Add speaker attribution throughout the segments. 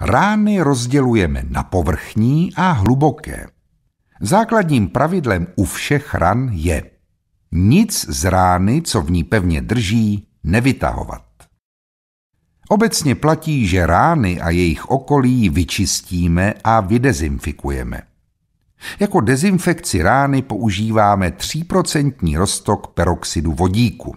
Speaker 1: Rány rozdělujeme na povrchní a hluboké. Základním pravidlem u všech ran je nic z rány, co v ní pevně drží, nevytahovat. Obecně platí, že rány a jejich okolí vyčistíme a vydezinfikujeme. Jako dezinfekci rány používáme 3% roztok peroxidu vodíku.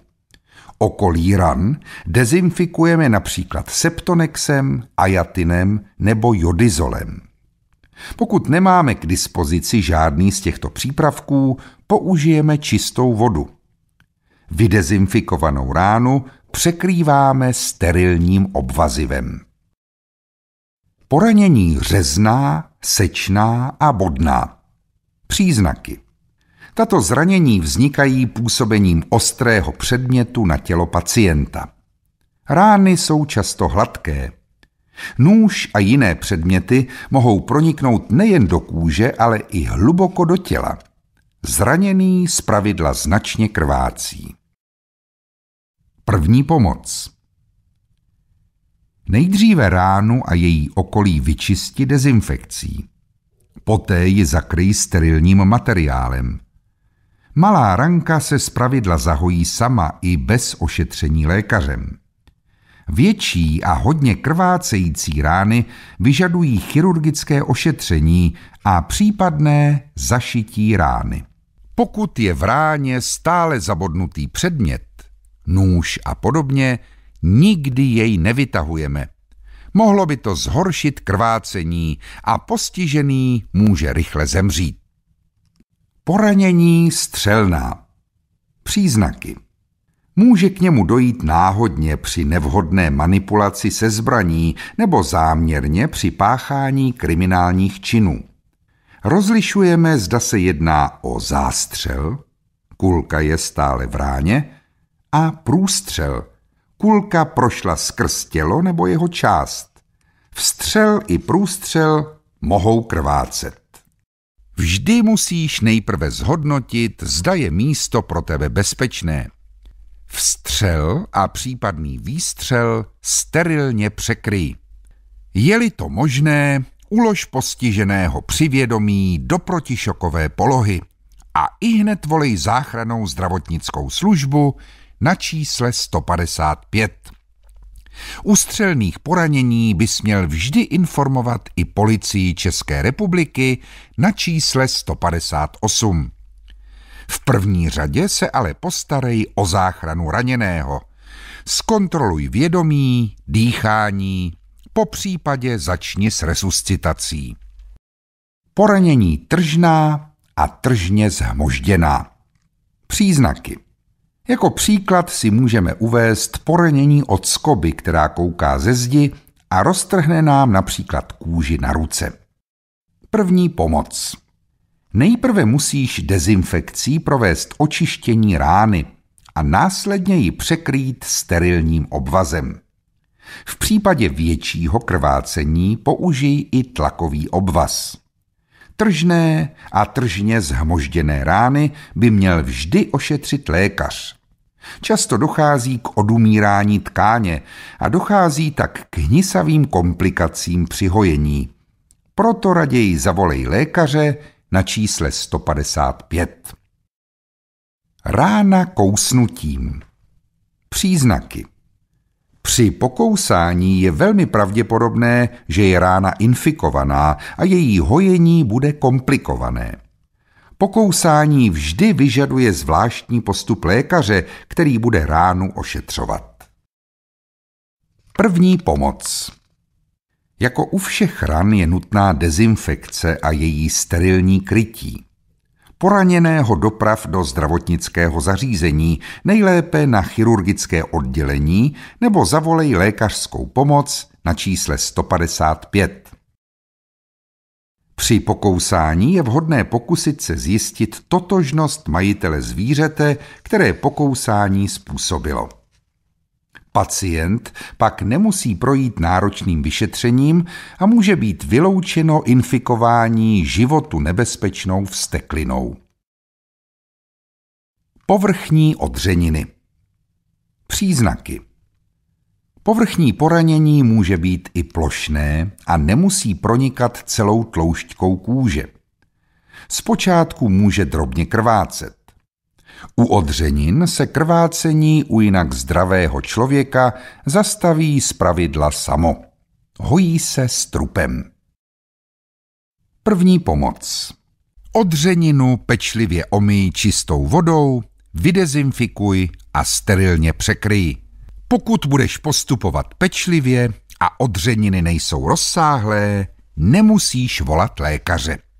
Speaker 1: Okolí ran dezinfikujeme například septonexem, ajatinem nebo jodizolem. Pokud nemáme k dispozici žádný z těchto přípravků, použijeme čistou vodu. Vydezinfikovanou ránu překrýváme sterilním obvazivem. Poranění řezná, sečná a bodná. Příznaky tato zranění vznikají působením ostrého předmětu na tělo pacienta. Rány jsou často hladké. Nůž a jiné předměty mohou proniknout nejen do kůže, ale i hluboko do těla. Zraněný pravidla značně krvácí. První pomoc Nejdříve ránu a její okolí vyčisti dezinfekcí. Poté ji zakryj sterilním materiálem. Malá ranka se zpravidla zahojí sama i bez ošetření lékařem. Větší a hodně krvácející rány vyžadují chirurgické ošetření a případné zašití rány. Pokud je v ráně stále zabodnutý předmět, nůž a podobně, nikdy jej nevytahujeme. Mohlo by to zhoršit krvácení a postižený může rychle zemřít. Poranění střelná. Příznaky. Může k němu dojít náhodně při nevhodné manipulaci se zbraní nebo záměrně při páchání kriminálních činů. Rozlišujeme, zda se jedná o zástřel, kulka je stále v ráně, a průstřel, kulka prošla skrz tělo nebo jeho část. Vstřel i průstřel mohou krvácet. Vždy musíš nejprve zhodnotit, zda je místo pro tebe bezpečné. Vstřel a případný výstřel sterilně překryj. Je-li to možné, ulož postiženého přivědomí do protišokové polohy a i hned volej záchranou zdravotnickou službu na čísle 155. Ústřelných poranění bys měl vždy informovat i policii České republiky na čísle 158. V první řadě se ale postarej o záchranu raněného. Zkontroluj vědomí, dýchání, po případě začni s resuscitací. Poranění tržná a tržně zhmožděná. Příznaky – jako příklad si můžeme uvést poranění od skoby, která kouká ze zdi a roztrhne nám například kůži na ruce. První pomoc. Nejprve musíš dezinfekcí provést očištění rány a následně ji překrýt sterilním obvazem. V případě většího krvácení použij i tlakový obvaz. Tržné a tržně zhmožděné rány by měl vždy ošetřit lékař. Často dochází k odumírání tkáně a dochází tak k hnisavým komplikacím při hojení. Proto raději zavolej lékaře na čísle 155. Rána kousnutím Příznaky při pokousání je velmi pravděpodobné, že je rána infikovaná a její hojení bude komplikované. Pokousání vždy vyžaduje zvláštní postup lékaře, který bude ránu ošetřovat. První pomoc Jako u všech ran je nutná dezinfekce a její sterilní krytí poraněného doprav do zdravotnického zařízení, nejlépe na chirurgické oddělení, nebo zavolej lékařskou pomoc na čísle 155. Při pokousání je vhodné pokusit se zjistit totožnost majitele zvířete, které pokousání způsobilo. Pacient pak nemusí projít náročným vyšetřením a může být vyloučeno infikování životu nebezpečnou vsteklinou. Povrchní odřeniny Příznaky Povrchní poranění může být i plošné a nemusí pronikat celou tloušťkou kůže. Zpočátku může drobně krvácet. U odřenin se krvácení u jinak zdravého člověka zastaví pravidla samo. Hojí se strupem. První pomoc. Odřeninu pečlivě omyj čistou vodou, vydezinfikuj a sterilně překryj. Pokud budeš postupovat pečlivě a odřeniny nejsou rozsáhlé, nemusíš volat lékaře.